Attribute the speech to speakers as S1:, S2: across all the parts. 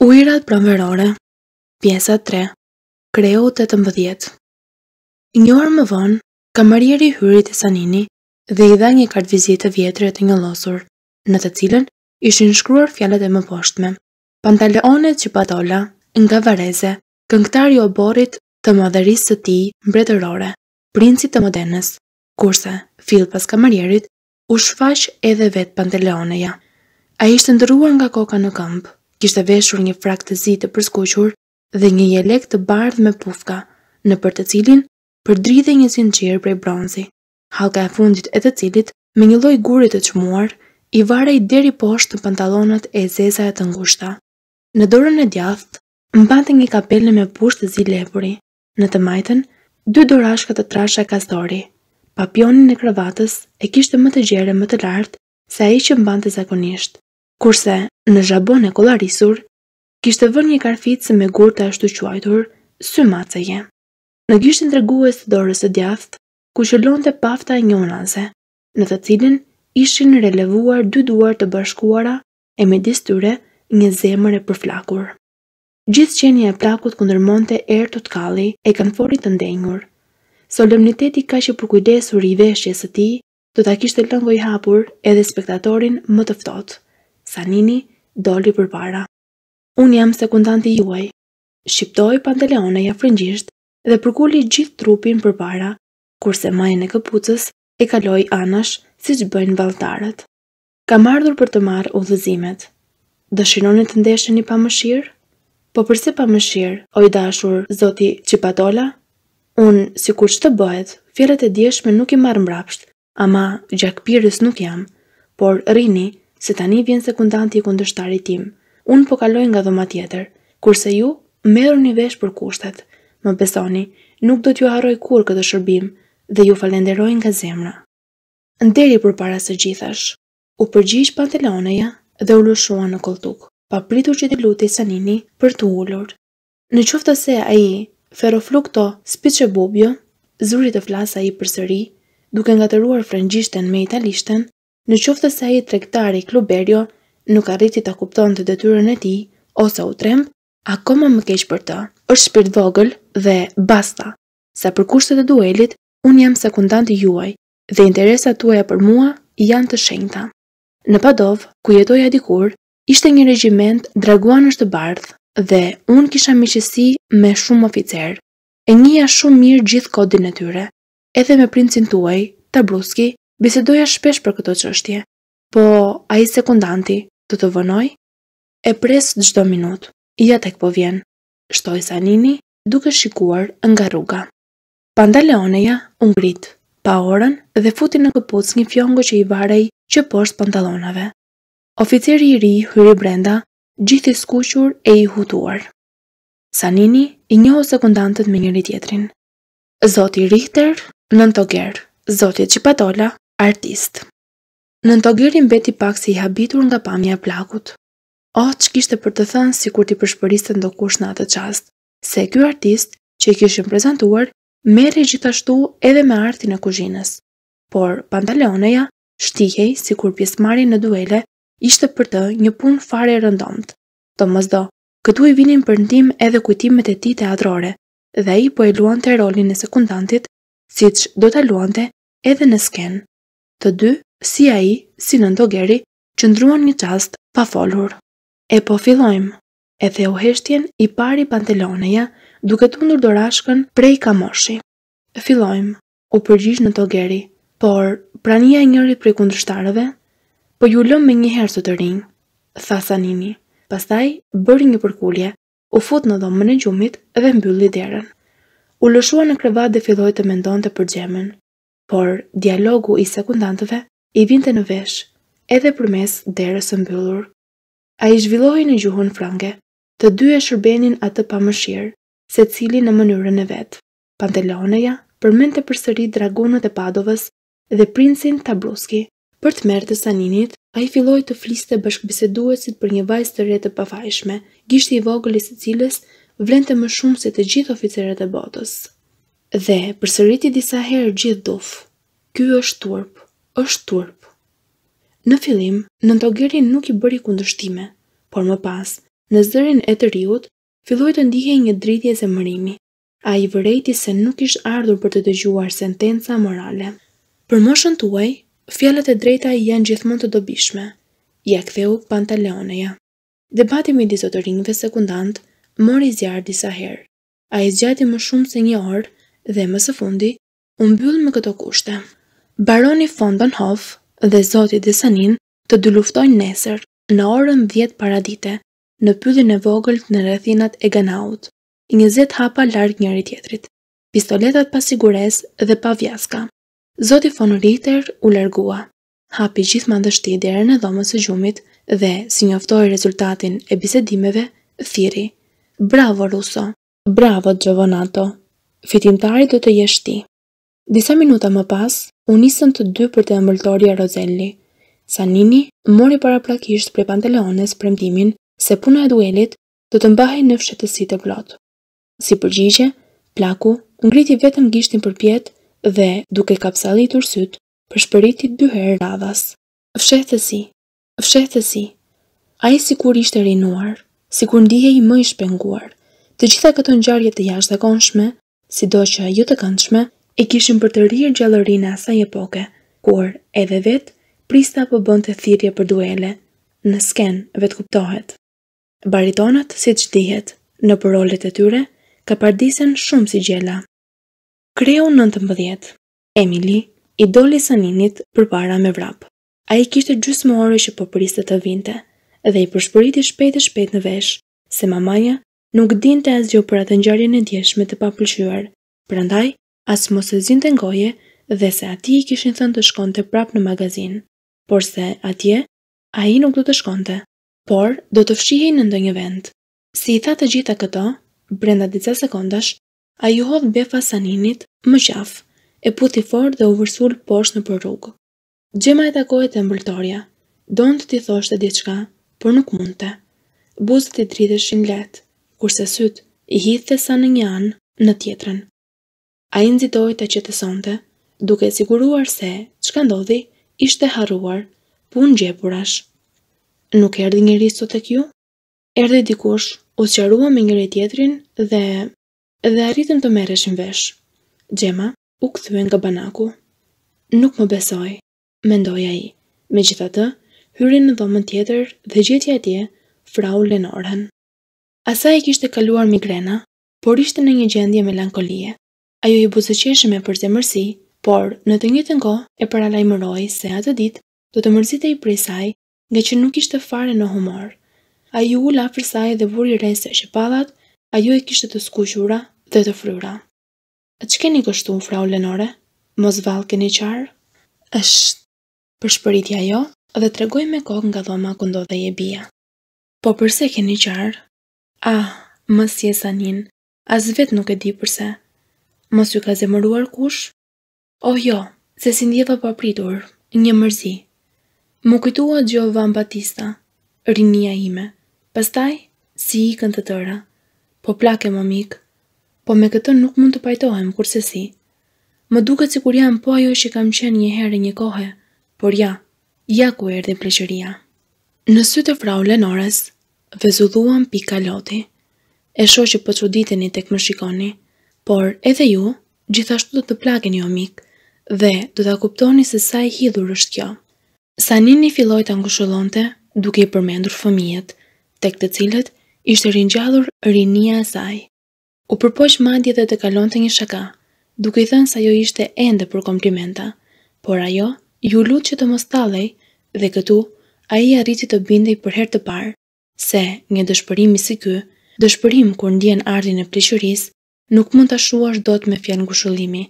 S1: Ujrat promërore Pjesa 3 Kreu 18 Një orë më vonë, kamarjeri hyrit e sanini dhe i dha një kartë vizitë vjetër e një losur, në të cilën ishin shkruar fjallet e më poshtme. Pantaleonet që patolla, nga vareze, këngtari o borit të madheris të ti mbretërore, princit të modenës, kurse, fil pas kamarjerit, u shfash edhe vetë pantaleoneja. A ishte ndëruar nga koka në këmpë, kishte veshur një frak të zi të përskuqur dhe një jelek të bardhë me pufka, në për të cilin dridhe një sinqir prej bronzi. Halka e fundit e të cilit, me një loj gurit të qmuar, i varej deri poshtë të pantalonat e zesa e të ngushta. Në dorën e djathë, mbante një kapelë me pushtë zi lepuri, në të majtën, dy dorashka të trasha kastori. Papionin e kravatës e kishte më të gjere më të lartë se a i që mbante zakonisht. Kurse në zhabon e kolarisur, kishtë vër një karfit se me gurë të ashtu quajtur, së maceje. Në gishtin në tregu të së dorës e djaftë, ku shëllon të pafta e një në të cilin ishin relevuar dy duar të bashkuara e me distyre një zemër e përflakur. Gjithë qenje e plakut këndër monte e er rëtë të kalli e kanë forit të ndenjur. Solemniteti ka që përkujdesur i veshjes së ti, do të kishtë të lëngoj hapur edhe spektatorin më tëftot. Sanini doli për para. Unë jam sekundanti juaj. Shqiptoj Pantaleone ja frëngjisht dhe përkulli gjithë trupin për para, kurse majën e këpucës e kaloi anash si që bëjnë valtarët. Ka mardur për të marë u dhëzimet. Dëshironi të ndeshe një pa Po përse pa mëshirë, o i dashur, zoti Qipatola? Unë, si kur që të bëhet, fjellet e djeshme nuk i marë mbrapsht, ama gjakpirës nuk jam, por rini, se tani vjen sekundanti i kundështarit tim. Unë po kaloj nga dhoma tjetër, kurse ju merrni një vesh për kushtet. Më besoni, nuk do t'ju harroj kur këtë shërbim dhe ju falenderoj nga zemra. Nderi për para së gjithash, u përgjish panteloneja dhe u lëshua në koltuk, pa pritur që t'i luti sanini për t'u ullur. Në qoftë se a i ferofluk të spiqe bubjo, zurit të flasa i për sëri, duke nga të ruar frëngjishten me italishten, në qoftë sa i tregtari i kluberio nuk arriti ta kuptonte detyrën e tij ose u tremb, akoma më keq për të. Është shpirt vogël dhe basta. Sa për kushtet e duelit, un jam sekundanti juaj dhe interesat tuaja për mua janë të shenjta. Në Padov, ku jetoja dikur, ishte një regjiment draguanësh të bardh dhe un kisha miqësi me shumë oficer. E njëja shumë mirë gjithë kodin e tyre. Edhe me princin tuaj, Tabruski, Bisedoja shpesh për këto çështje, po ai sekundanti do të, të vënoj, e pres çdo minutë. Ja tek po vjen. Shtoj Sanini duke shikuar nga rruga. Pantaloneja u ngrit pa orën dhe futi në këpuc një fjongë që i varej që poshtë pantalonave. Oficeri i ri hyri brenda, gjithi skuqur e i hutuar. Sanini i njohë sekundantët me njëri tjetrin. Zoti Richter, nën të zotit që patolla, Artist Në në togirin beti pak si i habitur nga pamja plakut. O, që kishtë për të thënë si kur ti përshpëriste në do kush në atë qast, se kjo artist që i kishim prezentuar, mere gjithashtu edhe me artin e kuzhinës. Por, pantaleoneja, shtihej si kur pjesmari në duele, ishte për të një pun fare rëndomt. Të mëzdo, këtu i vinin për ndim edhe kujtimet e ti teatrore, dhe i po e luante rolin e sekundantit, si që do të luante edhe në skenë të dy, si a i, si në ndogeri, që ndruan një qast pa folur. E po fillojmë, e theu heshtjen i pari panteloneja duke të ndur dorashkën prej kamoshi. Fillojmë, u përgjish në togeri, por prania e njëri prej kundrështarëve, po ju lëmë me një herë të të rinjë, tha sanini. Pastaj, bërë një përkulje, u fut në dhomën e gjumit dhe mbylli derën. U lëshua në krevat dhe filloj të mendon të përgjemen por dialogu i sekundantëve i vinte në vesh, edhe për mes dere së mbyllur. A i zhvillohi në gjuhën frange, të dy e shërbenin atë pa mëshirë, se cili në mënyrën e vetë. Panteloneja përmen të përsëri dragonët e padovës dhe princin Tabruski. Për të mërë të saninit, a i filloj të fliste bashkëbiseduesit për një vajzë të rete pafajshme, gishti i vogëllisë të cilës vlente më shumë se të gjithë oficeret e botës dhe përsëriti disa herë gjithë duf. Ky është turp, është turp. Në fillim, në togiri nuk i bëri kundështime, por më pas, në zërin e të riut, filloj të ndihej një dritje zemërimi, mërimi. A i vërejti se nuk ishtë ardhur për të dëgjuar sentenca morale. Për më shën tuaj, fjallet e drejta i janë gjithmon të dobishme. Ja ktheu pantaleoneja. Debati me disotërinjve sekundant, mori zjarë disa herë. A i zgjati më shumë se një orë, dhe më së fundi, unë byllë me këto kushte. Baroni Fondon Hoff dhe Zoti Desanin të dy luftojnë nesër në orën 10 paradite në pyllin e vogël në rrethinat e Ganaut, 20 hapa larg njëri tjetrit. Pistoletat pa dhe pa vjaska. Zoti von u largua. Hapi gjithmonë dështi deri në dhomës e gjumit dhe si njoftoi rezultatin e bisedimeve, thiri: "Bravo Russo. Bravo Gjovonato! fitimtari do të jesh ti. Disa minuta më pas, unisën nisën të dy për të ëmbëltorja ja Roselli. Sanini mori para plakisht për pantelones për se puna e duelit do të mbahej në fshetësi të blot. Si përgjigje, plaku ngriti vetëm gishtin për pjetë dhe duke kapsali të rësyt për shpëritit dy herë radhas. Fshetësi, fshetësi, a i si kur ishte rinuar, si kur ndije i më ishpenguar, të gjitha këto njarje të jashtë dhe konshme, do që ju të këndshme, e kishin për të rirë gjallërinë asaj epoke, kur edhe vetë prista po bënd të thirje për duele, në sken vetë kuptohet. Baritonat, si të dihet, në përrolet e tyre, ka pardisen shumë si gjela. Kreu 19. Emily, i doli saninit për para me vrap. A i kishtë gjusë më i që po priste të vinte, dhe i përshpëriti shpejt e shpejt në vesh, se mamaja nuk din të asgjë për atë ngjarjen e djeshme të papëlqyer. Prandaj, as mos e zinte ngoje dhe se ati i kishin thënë të shkonte prap në magazin. Por se atje, a i nuk do të shkonte, por do të fshihej në ndonjë vend. Si i tha të gjitha këto, brenda disa sekondash, a ju hodh befa saninit, më qaf, e puti fort dhe u vërsul poshtë në rrugë. Gjema e takojt e mbëltorja, donë të ti thosht e diçka, por nuk mundte. Buzët i dritëshin letë, kurse syt i hidhte sa në një anë në tjetrën. A i nëzitoj të që të sonte, duke siguruar se, që ka ndodhi, ishte haruar, pun gjepurash. Nuk erdi një sot të kju? Erdi dikush, u sëqarua me njëri tjetrin dhe... dhe arritën të meresh në vesh. Gjema u këthuen nga banaku. Nuk më besoj, me ndoja i. Me gjitha të, hyrin në dhomën tjetër dhe gjithja tje, frau Lenorën. Asa e kishte kaluar migrena, por ishte në një gjendje melankolie. Ajo i buzëqeshme me të mërsi, por në të njëtën nko e mëroj se atë dit do të e i prej saj nga që nuk ishte fare në humor. Ajo u la për saj dhe vuri rese e shepalat, ajo e kishte të skushura dhe të fryra. A që keni kështu, frau Lenore? Mos val keni qarë? është, për shpëritja jo dhe tregoj me kokë nga dhoma këndo dhe je bia. Po përse keni qarë, Ah, më si e sanin, as vetë nuk e di përse. Mos ju ka zemëruar kush? Oh jo, se si ndjeva pa pritur, një mërzi. Më kujtua Gjovan Batista, rinja ime. Pastaj, si i këntë të tëra. Po plake më mikë, po me këtë nuk mund të pajtohem, kurse si. Më duke si kur jam po ajo që kam qenë një herë një kohë, por ja, ja ku erdi pleqëria. Në sytë e frau Lenores, vezulluan pika loti. E sho që po çuditeni tek më shikoni, por edhe ju gjithashtu do të plagen jo mik dhe do ta kuptoni se sa e hidhur është kjo. Sanini filloi ta ngushëllonte duke i përmendur fëmijët, tek të cilët ishte ringjallur rinia e saj. U përpoq madje dhe të kalonte një shaka, duke i thënë se ajo ishte ende për komplimenta, por ajo ju lut që të mos thallej dhe këtu ai arriti të bindej për herë të parë se një dëshpërimi si ky, dëshpërim kur ndjen ardhin e pleqërisë, nuk mund ta do dot me fjalë ngushëllimi,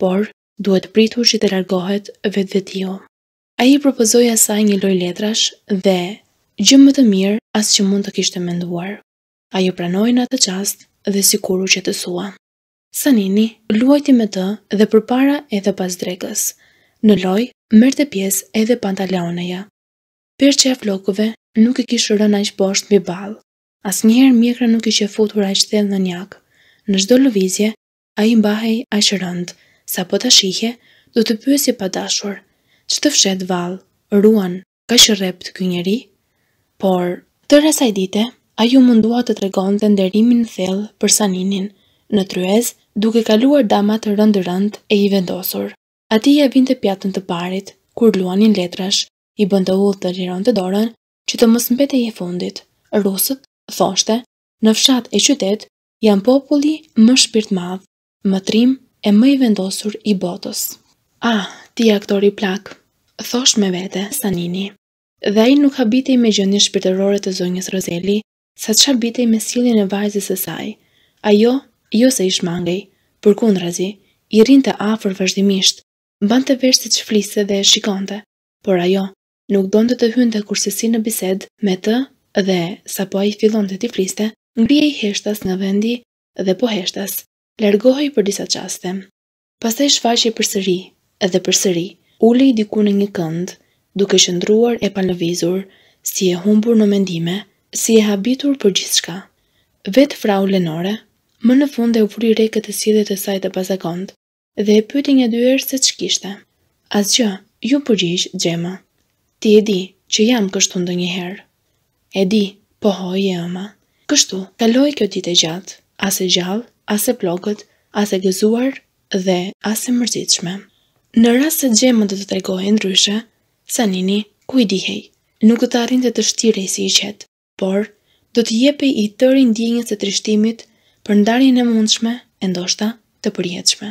S1: por duhet pritur që të largohet vetë vetvetiu. Ai propozoi asaj një loj letrash dhe gjë më të mirë as që mund të kishte menduar. Ajo pranoi në atë qast dhe sikur u qetësua. Sanini luajti me të dhe përpara edhe pas drekës. Në loj, mërë të pjesë edhe pantaleoneja, Për që e flokove, nuk e kishë rënë aqë bosht mbi balë. As njëherë mjekra nuk i që futur aqë thellë në njakë. Në shdo lëvizje, a i mbahej aqë rëndë, sa po të shihje, du të pysi pa dashur. Që të fshet valë, ruan, ka që rept kë njeri? Por, të resaj dite, a ju mundua të tregon dhe nderimin thellë për saninin, në tryez duke kaluar damat rëndë rëndë e i vendosur. A ti ja vinte pjatën të parit, kur luanin letrash, i bënda ullë të liron të dorën, që të mos mbete i fundit, rusët, thoshte, në fshat e qytet, janë populli më shpirt madhë, më trim e më i vendosur i botës. Ah, ti aktori plak, thosht me vete, Sanini. Dhe i nuk habitej me gjëndin shpirtërore të zonjës Rozeli, sa të shabitej me silin e vajzës e saj. Ajo, jo se ish mangej, për kundrazi, i rinë të afer vazhdimisht, ban të vërstit që dhe shikonte, por ajo, nuk do në të të hynë të kursisi në bised me të dhe sa po a i fillon të tifliste, ngrije i heshtas nga vendi dhe po heshtas, lërgohi për disa qaste. Pasaj shfaqe për sëri, edhe për sëri, uli i diku në një kënd, duke shëndruar e palëvizur, si e humbur në mendime, si e habitur për gjithë shka. Vetë frau Lenore, më në fund e u fri reket e sidet e sajtë e pasakond, dhe e pyti një dyër se që kishte. Asgjë, ju përgjish, Gjema. Ti e di që jam kështu ndë njëherë. E di, po e ama. Kështu, kaloi kjo ditë e gjatë, as e gjallë, as e plogët, as e gëzuar dhe as e mërzitshme. Në rrasë se gjemë të të tregojë ndryshe, Sanini, ku i dihej, nuk të arrin të të shtirej si i qetë, por do të jepe i tërin djenjës e trishtimit për ndarjen e mundshme e ndoshta të përjetshme.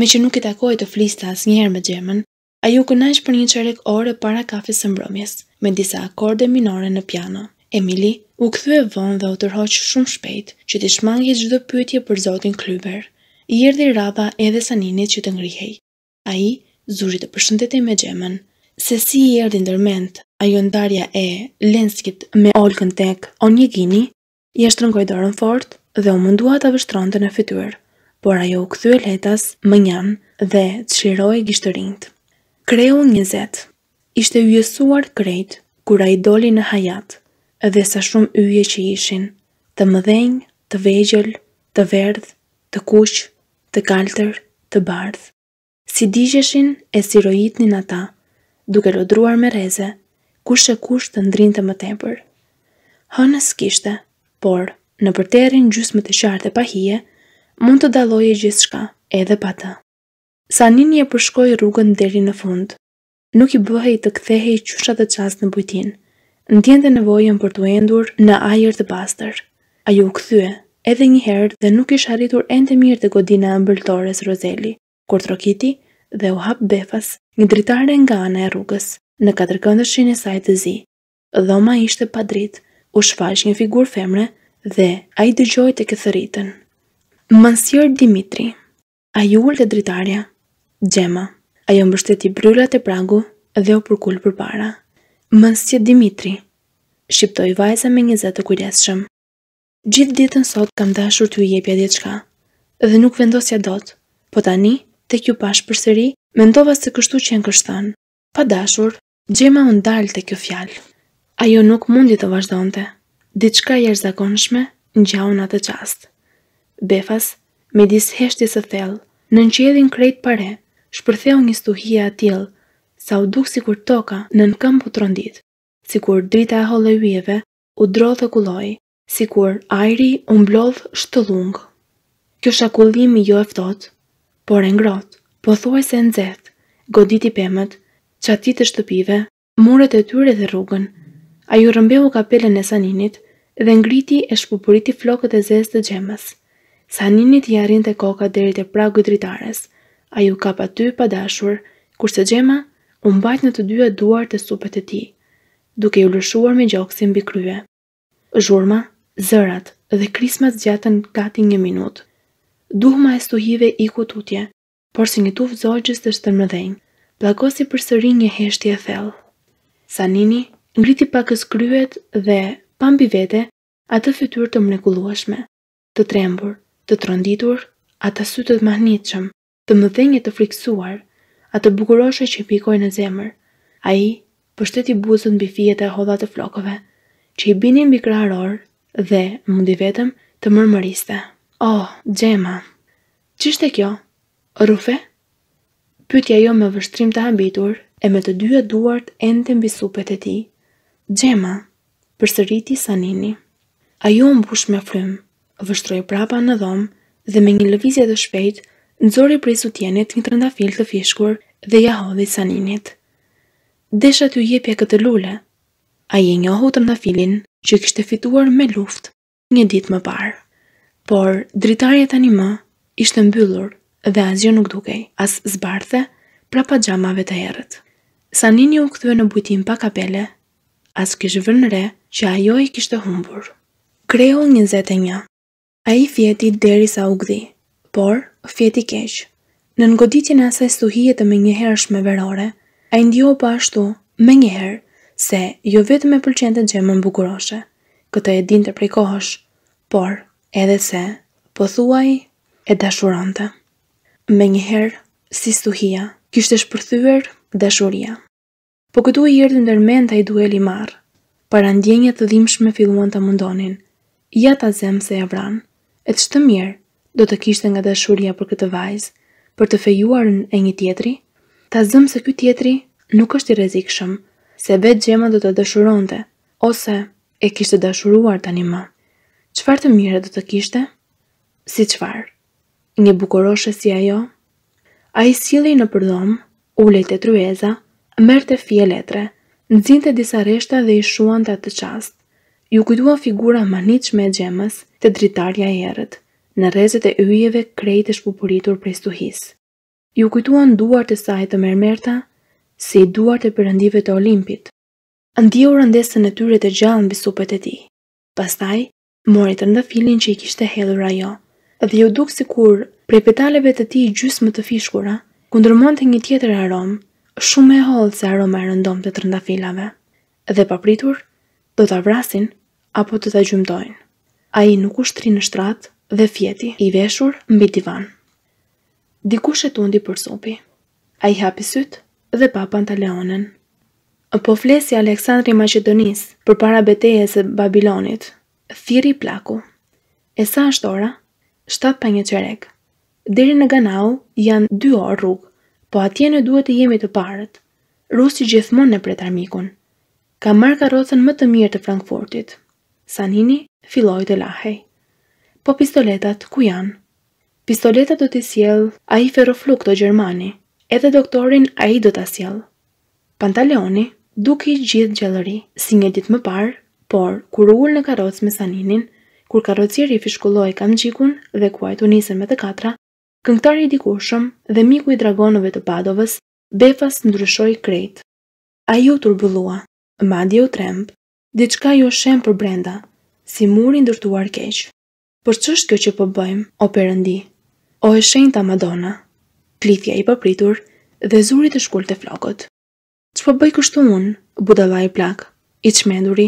S1: Me që nuk i takoj të flista as njerë me gjemën, A ju kënaq për një çerek ore para kafes së mbrëmjes, me disa akorde minore në piano. Emily u kthye vonë dhe u tërhoq shumë shpejt, që ti shmangi çdo pyetje për zotin Kluber. I erdhi rrapa edhe Saninit që të ngrihej. Ai zuri të përshëndetej me xhemën. Se si i erdhi ndërmend, ajo ndarja e Lenskit me Olgën tek gini, i shtrëngoi dorën fort dhe u mundua ta vështronte në fytyr, por ajo u kthye letas më njan dhe çliroi gishtërinjt. Kreu njëzet, ishte ujësuar krejt, kura i doli në hajat, edhe sa shumë yje që ishin, të mëdhenj, të vegjël, të verdh, të kush, të kalter, të bardh. Si digjeshin e si ata, duke lodruar me reze, kush e kush të ndrinë të më tepër. Hënës kishte, por, në përterin gjysmë të qartë e pahije, mund të daloje gjithë shka edhe pa të sa një një përshkoj rrugën deri në fund. Nuk i bëhe i të kthehe i qusha dhe qasë në bujtin. Në nevojën për të endur në ajer të pastër. A ju këthye edhe një herë dhe nuk ish arritur e mirë të godina në bëlltores Roseli, kur trokiti dhe u hapë befas një dritare nga anë e rrugës në katërkëndëshin e sajtë të zi. Dhoma ishte padrit, u shfaq një figur femre dhe a i dëgjoj të këthëritën. Mansjër Dimitri, a ju ullë të dritarja, Gjema. Ajo mbështeti bryllat e pragu dhe o përkull për para. Mënës që Dimitri. Shqiptoj vajza me një zetë kujdeshëm. Gjithë ditën sot kam dashur të ujepja jepja diçka, dhe nuk vendosja dot, po tani, të kju pash për sëri, mendova se kështu që në kështan. Pa dashur, gjema unë dalë të kjo fjalë. Ajo nuk mundi të vazhdonte, diçka jërë zakonshme në gjau në atë qastë. Befas, me disë heshtje së thellë, në në qedhin krejt pare, shpërtheu një stuhia atjel, sa u duk si kur toka në në këmpu të rëndit, si kur drita e hollë e ujeve, u drodhë dhe kuloj, si kur ajri u shtë lungë. Kjo shakullimi jo eftot, por e ngrot, po thuaj e se në zeth, goditi pëmët, qatit e shtëpive, muret e tyre dhe rrugën, a ju rëmbehu ka e saninit dhe ngriti e shpupuriti flokët e zezë të gjemës. Saninit i arin të koka dherit e pragu dritares, a ju kap aty pa dashur, kurse gjema unë bajt në të dyja duar të supët e ti, duke ju lëshuar me gjoksin bikryve. krye. Zhurma, zërat dhe krismat gjatën gati një minut. Duhma e stuhive i kututje, por si një tuf zogjës të shtë mëdhenjë, plakosi për sëri një heshti e thellë. Sanini, ngriti pakës kryet dhe, pambi vete, atë fytyr të mnekulluashme, të trembur, të tronditur, atë asytët mahnitëshëm, të më thenje të friksuar, atë bukuroshe që pikoj në zemër. A i, pështeti buzën bifijet e hodhat të flokove, që i binin bikraror dhe, mundi vetëm, të mërmëriste. Oh, Gjema, qështë e kjo? Rufe? Pytja jo me vështrim të habitur e me të dyja duart e në të mbisupet e ti. Gjema, përsëriti sanini. A ju mbush me frym, vështroj prapa në dhomë dhe me një lëvizje dhe shpejt nëzori prej tjenit një të rënda fil të fishkur dhe ja hodhi saninit. Desha të jepja këtë lule, a je njohu të rënda filin që kishte fituar me luft një dit më parë. Por, dritarje tani më ishte mbyllur dhe asgjë nuk dukej, as zbarthe pra pa gjamave të herët. Sanini u këthve në bujtim pa kapele, as kishë vërnëre që ajo i kishte humbur. Kreu 21 A i fjeti deri sa u gdi, por fjeti keq. Në ngoditjen e asaj stuhie të me verore, ai ndjeu po ashtu, më njëherë, se jo vetëm e pëlqente gjëmën bukuroshe, këtë e dinte prej kohësh, por edhe se po thuaj e dashuronte. Më njëherë, si stuhia, kishte shpërthyer dashuria. Po këtu i erdhi ndërmend ai dueli i marr. Para ndjenjave të dhimbshme filluan të mundonin. Ja ta se e vran. Et çtë mirë, do të kishte nga dashuria për këtë vajzë, për të fejuar e një tjetri? Ta zëmë se këtë tjetri nuk është i rezikshëm, se vetë gjema do të dashuronte, ose e kishte dashuruar tani më. Qfar të mire do të kishte? Si qfar? Një bukoroshe si ajo? A i sili në përdom, ulejt e trueza, mërë të fje letre, nëzinte disa reshta dhe i shuan të atë qastë, Ju kujtua figura manich me gjemës të dritarja e erët në rrezet e yjeve krejt e shpupuritur prej stuhis. Ju kujtuan duart e saj të mermerta, si duart e përëndive të olimpit. Ndio rëndesën e tyre të gjallë në visupet e ti. Pastaj, mori të ndafilin që i kishte hedhur ajo, dhe ju dukë si kur prej petaleve të ti gjysmë të fishkura, kundërmon të një tjetër aromë, shumë e hollë se aroma e rëndom të të rëndafilave, Dhe papritur, do të avrasin apo të të gjymdojnë. A i nuk ushtri në shtratë, dhe fjeti, i veshur mbi divan. Dikush e tundi për sopi. A i hapi sytë dhe pa pantaleonen. Po flesi Aleksandri Macedonis për para beteje se Babilonit, thiri plaku. E sa është ora? Shtatë për një qerek. Deri në Ganau janë dy orë rrugë, po atje në duhet të jemi të parët. Rusi gjithmonë në pret armikun. Ka marrë karrocën më të mirë të Frankfurtit. Sanini filloi të lahej po pistoletat ku janë? Pistoletat do të sjell ai ferroflukt o Gjermani, edhe doktorin ai do ta sjell. Pantaleoni duke i gjithë gjallëri, si një ditë më parë, por kur u ul në karrocë me Saninin, kur karrocieri fishkulloi gjikun dhe ku ai me të katra, këngëtari i dikurshëm dhe miku i dragonëve të Padovës, Befas ndryshoi krejt. Ai u turbullua, madje u tremb. Diçka ju jo shem për brenda, si muri ndërtuar keqë. Për që është kjo që po bëjmë, o përëndi? O e shenjë ta Madonna? Plithja i papritur dhe zuri të shkull të flokot. Që po bëj kështu unë, budala i plak, i qmenduri,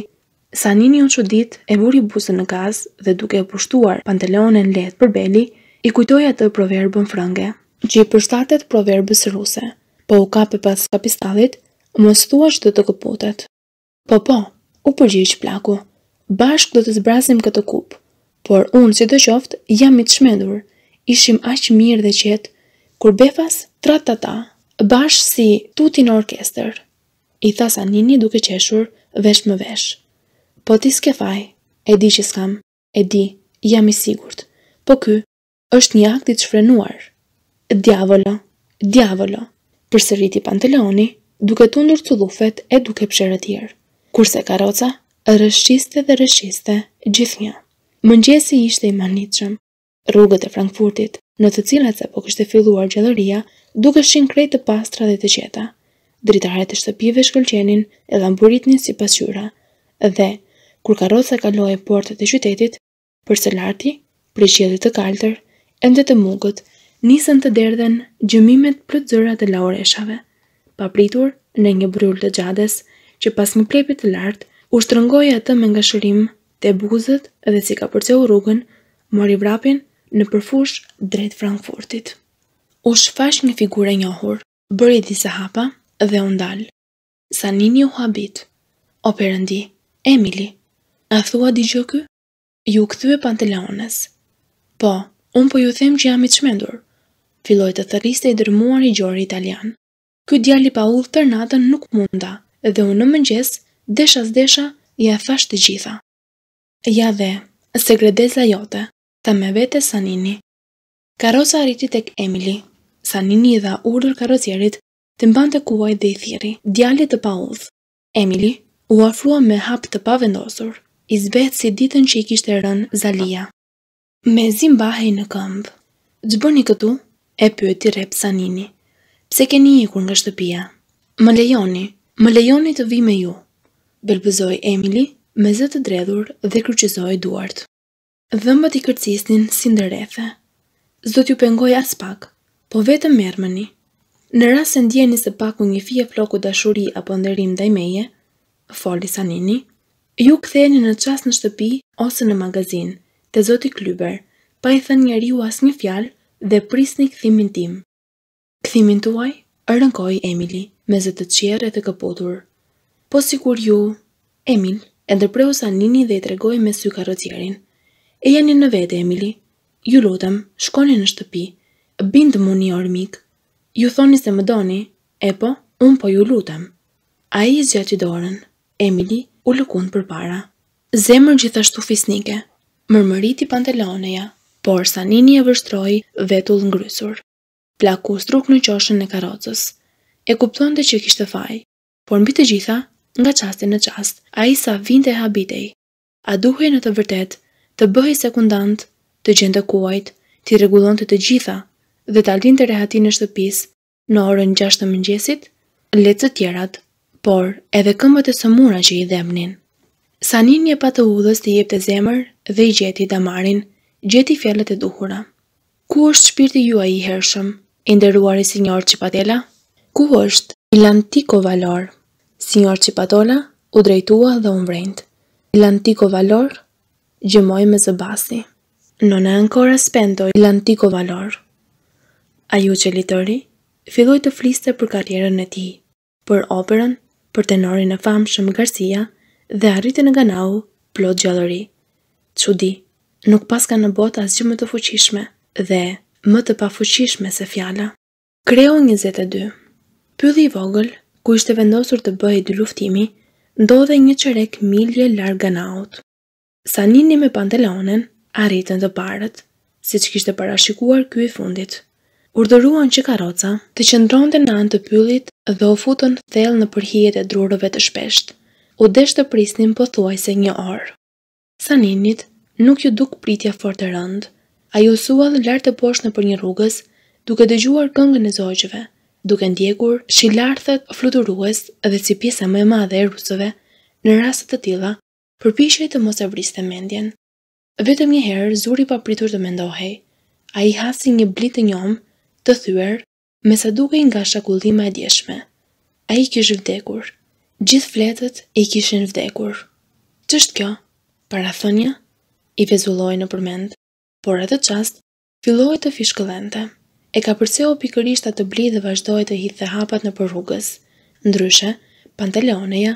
S1: sa nini o që dit e vuri busën në gaz dhe duke e pushtuar pantaleonen letë për beli, i kujtoj atë proverbën frënge, që i përstatet proverbës ruse, po u kape pas kapistalit, mos thua që të të këputet. Po po, u përgjish plaku, bashk do të zbrazim këtë kupë por unë si të qoftë jam i të shmendur, ishim aq mirë dhe qetë, kur befas tratata, bash si tutin orkester, i thasa nini duke qeshur vesh më vesh. Po ti s'ke faj, e di që s'kam, e di, jam i sigurt, po ky, është një akt i çfrenuar. diavolo, Djavolo, djavolo, përsëriti pantaloni, duke tundur cullufet të lufet e duke pësherë tjerë. Kurse karoca, rëshqiste dhe rëshqiste gjithë një. Mëngjesi ishte i manitëshëm. Rrugët e Frankfurtit, në të cilat se po kështë filluar gjallëria, duke shqin krejt të pastra dhe të qeta. Dritarët e shtëpive shkëllqenin e dhamburit një si pasyra. Dhe, kur karosa kaloi portët e qytetit, përse larti, për qjedit të kaltër, endë të mugët, nisën të derdhen gjëmimet plët zërat e laureshave. Papritur në një bryllë të gjades, që pas një plepit të lartë, u shtërëngoj atë me nga shërim të buzët dhe si ka përceu rrugën, mori vrapin në përfush drejt Frankfurtit. U shfash një figure njohur, bërë i disa hapa dhe undal. Sa nini u habit, o përëndi, Emili, a thua di gjëky? Ju këthu e Po, unë po ju them që jam i të shmendur, filoj të thëriste i dërmuar i gjori italian. Këtë djali pa ullë tërnatën nuk munda, dhe unë në mëngjes, desha zdesha, ja e thasht të gjitha. Ja dhe, se gredeza jote, ta me vete Sanini. Karosa arriti tek Emily, Sanini i dha urdur karosjerit të mban të kuaj dhe i thiri, Djalit të pa uth. Emily u afrua me hap të pavendosur, i zbet si ditën që i kishtë e rën Zalia. Me zim bahej në këmbë, që bëni këtu, e pyëti rep Sanini. Pse keni i kur nga shtëpia? Më lejoni, më lejoni të vi me ju. Belbëzoj Emily, me zë të dredhur dhe kërqizoj duart. Dëmbët i kërcisnin si ndërrethe. Zdo t'ju pengoj as pak, po vetëm mermëni. Në se ndjeni se pakun një fije floku dashuri apo ndërim ndaj meje, foli sa nini, ju ktheheni në qas në shtëpi ose në magazin, të zoti klyber, pa i thënë njeri u as një fjal dhe prisni këthimin tim. Këthimin tuaj, uaj, rënkoj Emili, me zë të qjerë e të këpotur. Po si kur ju, Emil, Endërpreu sa nini dhe i tregoj me sy karotjerin. E jeni në vete, Emili. Ju lutëm, shkoni në shtëpi. Bindë mu një ormik. Ju thoni se më doni. E po, unë po ju lutëm. A i zgjati dorën. Emili u lukun për para. Zemër gjithashtu fisnike. Mërmëriti panteloneja, por sa nini e vështroj vetull ngrysur. Plaku struk në qoshën e karotës, E kupton dhe që kishtë faj, por mbi të gjitha nga qasti në qast, a i sa vinte e habitej. A duhej në të vërtet, të bëhej sekundant, të gjendë kuajt, t'i regulon të të gjitha, dhe t'altin të rehatin në shtëpis, në orën 6 të mëngjesit, letë të tjerat, por edhe këmbët e sëmura që i dhemnin. Sanin një patë udhës të jep të zemër dhe i gjeti të amarin, gjeti fjellet e duhura. Ku është shpirti a i hershëm, inderuar i sinjor që patela? Ku është i lantiko Signor Cipatola u drejtua dhe unë brejnët. Lantiko valor, gjemoj me zëbasi. Non e ancora spento lantiko valor. A ju që litori, filloj të fliste për karjerën e ti, për operën, për tenorin e famë shumë Garcia dhe arritin në ganau plot gjallëri. Qudi, nuk paska në bot asgjë më të fuqishme dhe më të pa fuqishme se fjala. Kreo 22 Pyli i vogël ku ishte vendosur të bëhej dy luftimi, ndodhe një çerek milje larg ganaut. Sa nini me pantelonen, arritën të parët, si që kishte parashikuar kjo i fundit. Urdëruan që karoca të qëndron të nanë të pyllit dhe o futën të thellë në përhijet e drurëve të shpesht, u deshtë të prisnin po thuaj se një orë. Sa ninit nuk ju duk pritja fort e rëndë, a ju sua dhe lartë të poshtë në për një rrugës duke dëgjuar këngën e zojqëve duke ndjekur shi lartët fluturues dhe si pjesa më e madhe e rusëve, në rastet të tila, përpishej të mos e vriste mendjen. Vetëm një herë, zuri pa pritur të mendohej, a i hasi një blitë të njom, të thyër, me sa duke nga shakullima e djeshme. A i kishë vdekur, gjithë fletët i kishën vdekur. Qështë kjo? Parathonja? I vezulloj në përmend, por atë qast, filloj të fishkëllente e ka o pikërisht atë bli dhe vazhdoj të dhe hapat në përrugës, rrugës. Ndryshe, pantaloneja,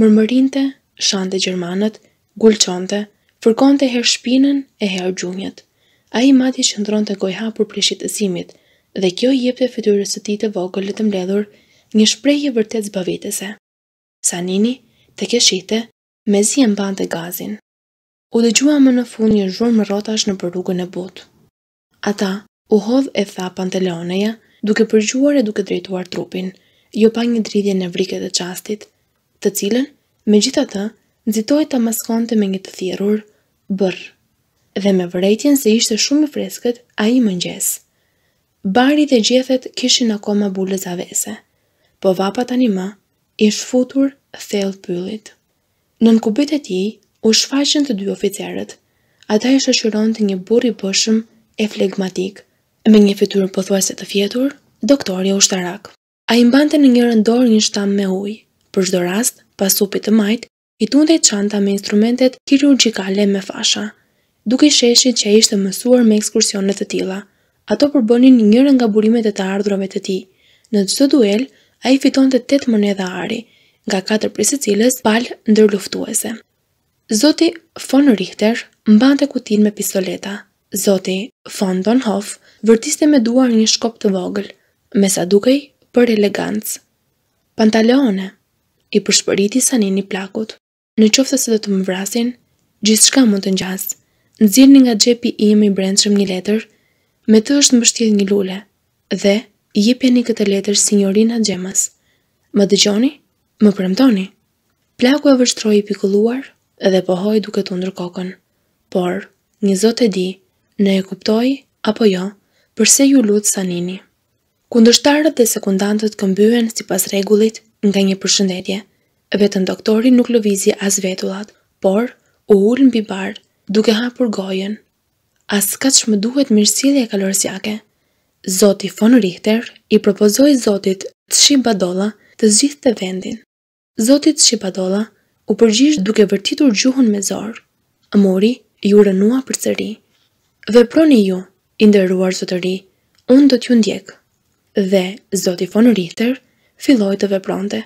S1: mërmërinte, shante gjermanët, gulqonte, fërkonte her shpinën e her gjunjët. A i mati që ndronë të gojha për prishit simit, dhe kjo i jepte fëtyrës të ti të vogëllit të mbledhur një shprejje vërtet zbavitese. Sanini, të keshite, me zi e mban të gazin. U dëgjua më në fund një zhurë më rotash në përrugën e butë. Ata, u hodh e tha pantaloneja, duke përgjuar e duke drejtuar trupin, jo pa një dridhje në vrike dhe qastit, të cilën, me gjitha të, nëzitoj të maskonte me një të thjerur, bërë, dhe me vërejtjen se ishte shumë freskët, a i mëngjes. Bari dhe gjethet kishin akoma bulle zavese, po vapa të anima, ishtë futur thellë pëllit. Në në kubit e ti, u shfaqen të dy oficerët, ata ishtë shëron të një buri bëshëm e flegmatik, me një fytyrë pothuajse të fjetur, doktori u shtarak. Ai mbante në një rëndor një shtam me ujë. Për çdo rast, pas supit të majt, i tunde çanta me instrumentet kirurgjikale me fasha, duke i sheshit që ai ishte mësuar me ekskursione të tilla. Ato përbënin njërë nga burimet e të ardhurave të ti. Në të duel, a i fiton të tëtë mëne dhe ari, nga katër prisë cilës palë ndër luftuese. Zoti von Richter mbante kutin me pistoleta. Zoti von Donhoff vërtiste me duar një shkop të vogël, me sa dukej për elegancë. Pantaleone, i përshpëriti sanin një plakut. Në qoftë se do të më vrasin, gjithë shka mund të njësë. Në zirë nga gjepi i më i brendshëm një letër, me të është në bështjet një lule, dhe i i këtë letër si një rinë atë gjemës. Më dëgjoni, më përëmtoni. Plaku e vështroj i pikulluar edhe pohoj duke të ndërkokën. Por, një zote di, në e kuptoj, apo jo, Përse ju lutë sanini? Kundështarët dhe sekundantët këmbyhen si pas regullit nga një përshëndetje. Vetën doktori nuk lëvizi as vetullat, por u ullë në bibar duke hapur gojen. As ka që më duhet e kalorësjake. Zoti von Richter i propozoi Zotit Shibadola të zhjith të vendin. Zotit Shibadola u përgjish duke vërtitur gjuhën me zorë. Mori ju rënua për sëri. Veproni ju, Inderuar zotëri, unë do t'ju ndjek. Dhe, zoti von Richter, filloj të vepronte.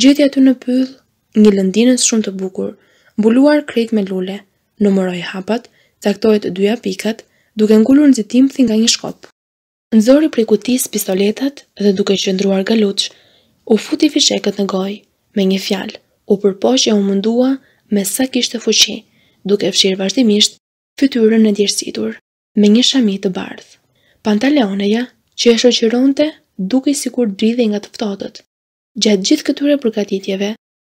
S1: Gjithja të në pyll, një lëndinës shumë të bukur, buluar krejt me lule, numëroj hapat, taktojt dyja pikat, duke ngullur nëzitim thin nga një shkop. Nëzori prej kutis pistoletat dhe duke qëndruar galuq, u futi fisheket në goj, me një fjalë, u përposhja u mundua me sa kishtë të fuqi, duke fshirë vazhdimisht, fytyrën e djersitur me një shami të bardhë. Pantaleoneja që e shoqëronte duke si kur dridhe nga të ftohtët. Gjatë gjithë këture përkatitjeve,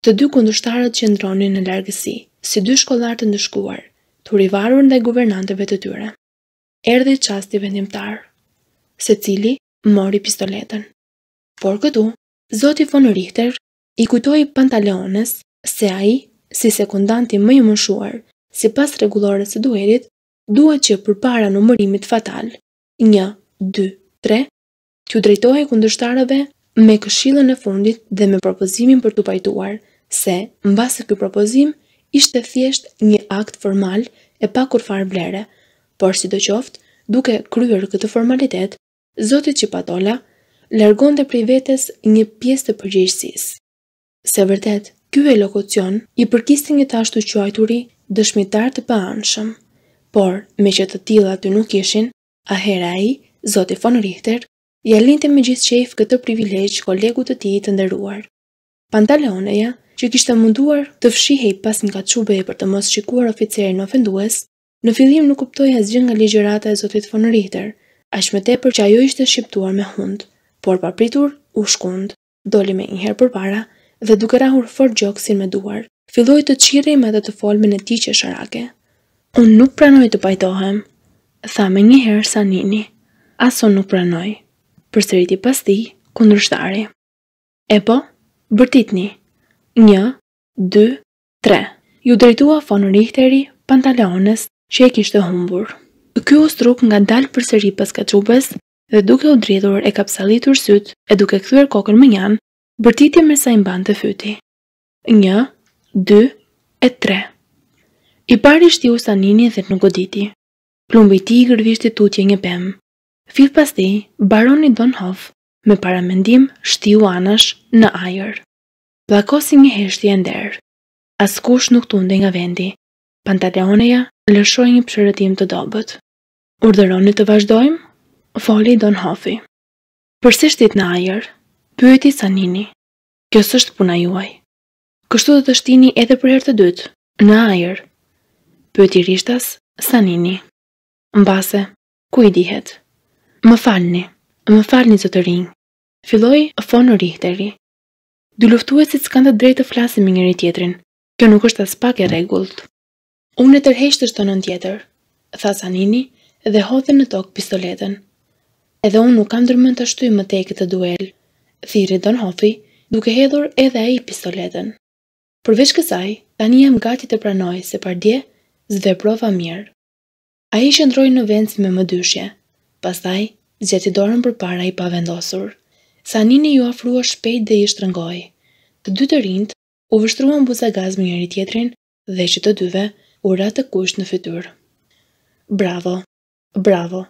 S1: të dy kundushtarët që ndroni në largësi, si dy shkollartë ndëshkuar, të rivarur në guvernanteve të tyre. Erdi qasti vendimtar, se cili mori pistoletën. Por këtu, Zoti von Richter i kujtoj pantaleones se a i, si sekundanti mëjë mëshuar, si pas regulore së duerit, dua që për para numërimit fatal, 1, 2, 3, që drejtohe kundështarëve me këshillën e fundit dhe me propozimin për të pajtuar, se, në basë këj propozim, ishte thjesht një akt formal e pa kur farë blere, por si do qoftë, duke kryer këtë formalitet, Zotit që patolla, lërgon të prej vetes një pjesë të përgjishësis. Se vërtet, kjo e lokocion i përkistin një tashtu qajturi dëshmitar të paanshëm. Por, me që të tila të nuk ishin, a hera i, Zoti von Richter, ja linte me gjithë qef këtë privilegj kolegu të ti të nderuar. Pantaleoneja, që kishtë munduar të fshihej pas nga qube e për të mos shikuar oficerin ofendues, në fillim nuk kuptoj asgjë nga ligjërata e Zotit von Richter, ashtë më tepër që ajo ishte shqiptuar me hund, por papritur u shkund, doli me njëherë për para, dhe duke rahur fort gjoksin me duar, filloj të qirej me dhe të folme e ti që sharake. Unë nuk pranoj të pajtohem, tha me njëherë sa nini. Aso nuk pranoj, për sëriti pas ti, kundrështari. E po, bërtitni. Një, dë, tre. Ju drejtua fonë rihteri, pantaleones, që e kishtë humbur. Ky u struk nga dalë për sëriti pas ka dhe duke u dridhur e kapsalitur syt, e duke këthyr kokën më njanë, bërtitje me sa imban të fyti. Një, dë, e tre. I pari shti u sanini dhe nuk goditi. Plumbi ti i gërvishti tutje një pem. Fir pas ti, baroni Don Hoff, me paramendim shti u anash në ajer. Plakosi një heshti e nderë. Askush nuk tunde nga vendi. Pantaleoneja lëshoj një pshërëtim të dobet. Urderoni të vazhdojmë? Foli Don Hoffi. Përse shtit në ajer? Pyeti sanini. Kjo sështë puna juaj. Kështu dhe të shtini edhe për herë të dytë, në ajer, të rishtas, sanini. Mbase, ku i dihet? Më falni, më falni zë të rinjë. Filoj fonë rihteri. Dë e si të drejtë të flasim i njëri tjetrin. Kjo nuk është as pak e regullt. Unë e tërhejshtë të nën tjetër, tha sanini dhe hodhe në tokë pistoletën. Edhe unë nuk kam dërmën të shtuj më teke të duel, thiri Don Hoffi, duke hedhur edhe e i pistoletën. Përveç kësaj, tani jam gati të pranoj se për zve prova mirë. A i shëndroj në vendës me më dyshje, pastaj zjeti dorën për para i pavendosur. Sanini ju afrua shpejt dhe i shtrëngoj. Të dy të rindë, u vështruan buza gaz më njëri tjetrin dhe që të dyve u ratë të kusht në fytur. Bravo, bravo,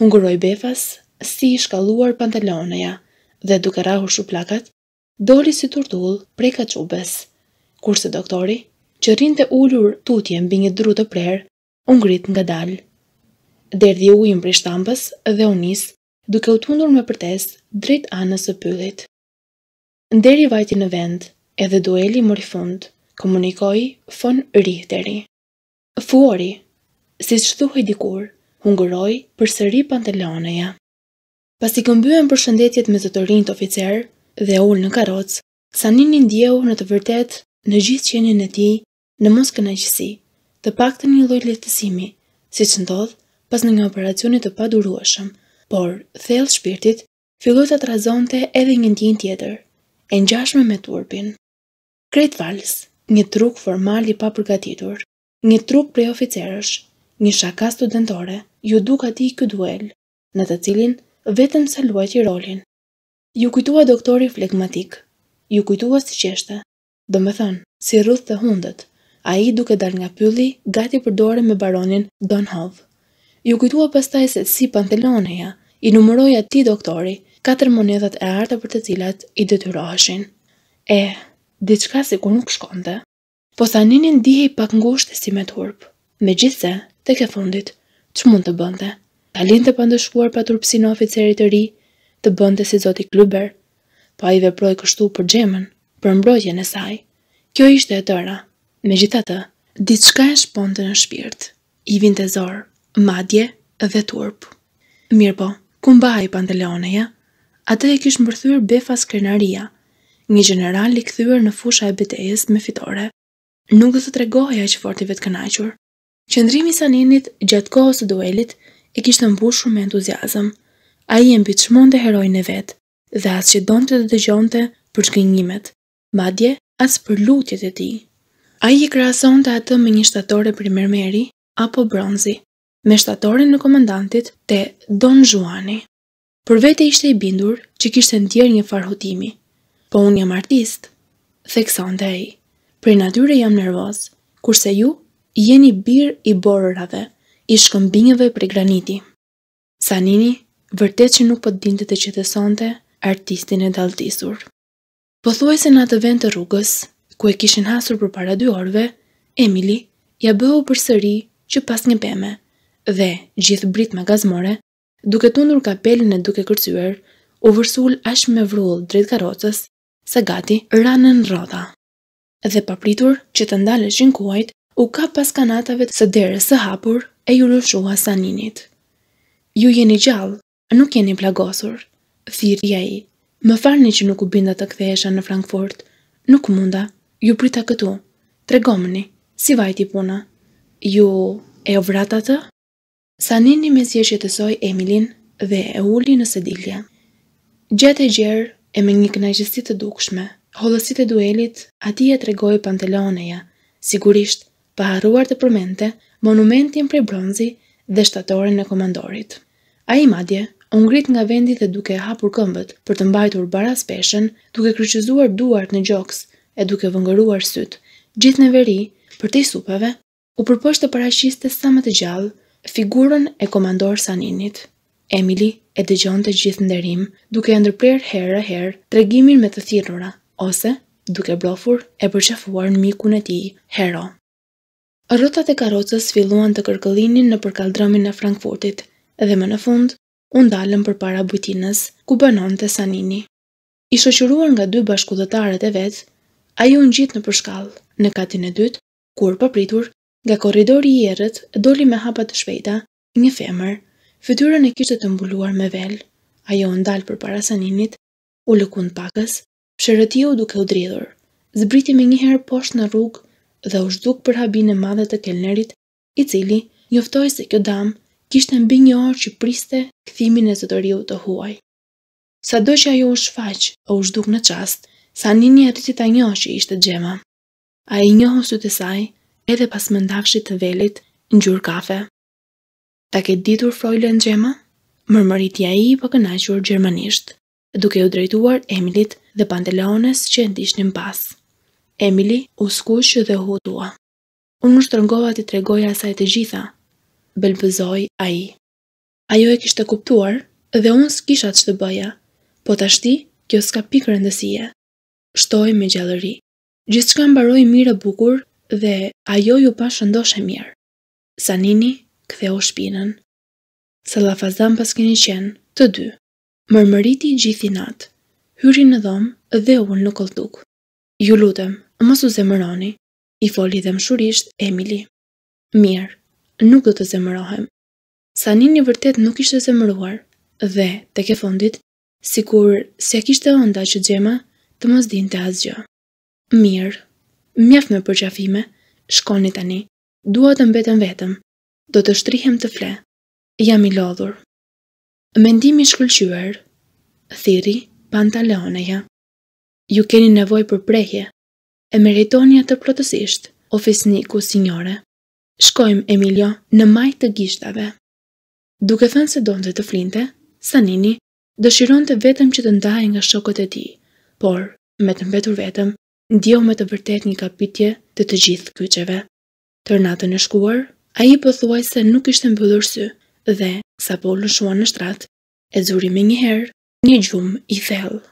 S1: hunguroj befas, si i shkaluar pantaloneja dhe duke rahur shuplakat, dori si turtull prej kaqubes. kurse doktori që të ullur tutje mbi një drutë të prerë, unë grit nga dalë. Derdhi u për prej shtampës dhe unisë, duke u tundur me përtes drejt anës së pyllit. Nderi vajti në vend, edhe dueli më fund, komunikoi fon Richteri. Fuori, si që dikur, hungëroj për sëri pantelonëja. Pas i këmbyen për shëndetjet me të të oficer dhe ullë në karocë, sa një një ndjehu në të vërtet në gjithë qenjën e ti në mos kënaqësi, të pak të një loj letësimi, si që ndodhë pas në një operacionit të padurueshëm, por, thellë shpirtit, fillot të trazonte edhe një ndjen tjetër, e njashme me turpin. Kret valës, një truk formal i papërgatitur, një truk prej oficerësh, një shaka studentore, ju duka ti këtë duel, në të cilin vetëm se luaj që rolin. Ju kujtua doktori flegmatik, ju kujtua si qeshte, do me thënë, si rrëth të hundët, a i duke dal nga pylli, gati përdore me baronin Don Hov. Ju kujtua pastaj se si panteloneja, i numëroja ti doktori, katër monedat e arta për të cilat i detyroheshin. E, diçka si ku nuk shkonte. Po sa ninin i pak ngushtë si me turp. Me gjithse, të ke fundit, që mund të bënde? Talin të pandëshkuar pa turpsi në oficerit të ri, të bënde si zoti Kluber, pa po i veproj kështu për gjemën, për mbrojtje në saj. Kjo ishte e tëra, Me gjitha të, diçka e shponte në shpirt, i vinte zorë, madje dhe turp. Mirë po, ku mba i pantaleoneja? Ata e kishë mbërthyr befas skrenaria, një general i këthyr në fusha e betejes me fitore. Nuk dhe të tregoja që fortive të kënachur. Qëndrimi saninit gjatë kohës të duelit e kishtë të mbushur me entuziasm. A i e mbi të shmon të herojnë e vetë dhe asë që donë të dëgjonte për shkëngimet, madje asë për lutjet e ti. A i krason të atë më një shtatore primer meri, apo bronzi, me shtatore në komandantit të Don Gjuani. Për vete ishte i bindur që kishtë në tjerë një farhutimi, po unë jam artist, thekson të e i. Pre natyre jam nervoz, kurse ju, jeni bir i borërave, i shkëmbinjëve pre graniti. Sanini, vërtet që nuk pëtë po dinte e qëtësonte artistin e daltisur. Po thuaj se në atë vend të rrugës, ku e kishin hasur për para dy orve, Emily ja bëhu për sëri që pas një peme dhe gjithë brit me gazmore, duke tundur kapelin e duke kërcyër, u vërsul ashme me vrull drejt karotës, se gati ranën rrota. Dhe papritur që të ndale shinkuajt, u ka pas kanatave të së dere së hapur e ju rëshua saninit. Ju jeni gjallë, nuk jeni plagosur, thirë i. Më farni që nuk u binda të këthesha në Frankfurt, nuk munda. Ju prita këtu. Tregomni, si vajti puna? Ju e o vrata të? Sa nini me si e Emilin dhe e uli në sedilje. Gjete e gjerë e me një kënajgjësit të dukshme, hodhësit e duelit, ati e tregoj panteloneja, sigurisht paharuar të përmente, monumentin për bronzi dhe shtatorin e komandorit. A i madje, ungrit nga vendit dhe duke hapur këmbët për të mbajtur baras peshen, duke kryqëzuar duart në gjoks, e duke vëngëruar syt. Gjithë në veri, për të i supeve, u përposht të parashiste sa më të gjallë figurën e komandor Saninit. Emily e dëgjon të gjithë në derim, duke e ndërprer herë e herë të regimin me të thirura, ose duke blofur e përqafuar në miku në ti, hero. Rëtat e karocës filluan të kërkëllinin në përkaldrëmin në Frankfurtit, edhe më në fund, unë dalën për para bujtinës, ku banon të Sanini. I shoqyruar nga dy bashkudetarët e vetë, a ju në gjithë në përshkall. Në katin e dytë, kur përpritur, nga koridori i erët, doli me hapat të shvejta, një femër, fytyrën e kishtë të mbuluar me vel, a jo ndalë për parasaninit, saninit, u lëkun pakës, ju duke u dridhur, zbriti me njëherë poshtë në rrugë dhe u shduk për habin e madhe të kelnerit, i cili njoftoj se kjo dam kishtë mbi një orë që priste këthimin e zëtëriu të huaj. Sa do që ajo u shfaq, u shduk në qastë, sa një një rriti të që ishte gjema. A i njohë së të saj, edhe pas më ndafshit të velit, në gjurë kafe. Ta ke ditur frojle në gjema? Mërmërit ja i për po kënashur gjermanisht, duke u drejtuar Emilit dhe pantelones që e ndishtin pas. Emili u skush dhe hutua. Unë është rëngova të tregoja saj të gjitha, belbëzoj a i. Ajo e kishtë kuptuar dhe unë s'kisha të shtë bëja, po të ashti kjo s'ka pikë rëndësie shtoj me gjallëri. Gjithë shka mbaroj mirë e bukur dhe ajo ju pa shëndosh e mirë. Sanini o shpinën. Se lafazan pas keni qenë të dy. Mërmëriti gjithi natë, hyri në dhomë dhe unë në koltuk. Ju lutem, mos u zemëroni, i foli dhe mshurisht Emili. Mirë, nuk do të zemërohem. Sanini vërtet nuk ishte zemëruar dhe, të ke fondit, sikur se kishte onda që gjema, të mos din të asgjë. Mirë, mjaft me përqafime, shkoni tani, dua të mbetën vetëm, do të shtrihem të fle, jam i lodhur. Mendimi shkullqyër, thiri pantaleoneja. Ju keni nevoj për prehje, e meritoni atë plotësisht, ku sinjore. Shkojmë Emilio në majtë të gishtave. Duke thënë se donë të të flinte, Sanini dëshiron të vetëm që të ndahe nga shokot e ti por me të mbetur vetëm, ndjeu me të vërtet një kapitje të të gjithë kyqeve. Tërnatën e shkuar, a i pëthuaj se nuk ishte mbyllur sy dhe, sa po lëshua në shtrat, e zuri me njëherë një gjumë i thellë.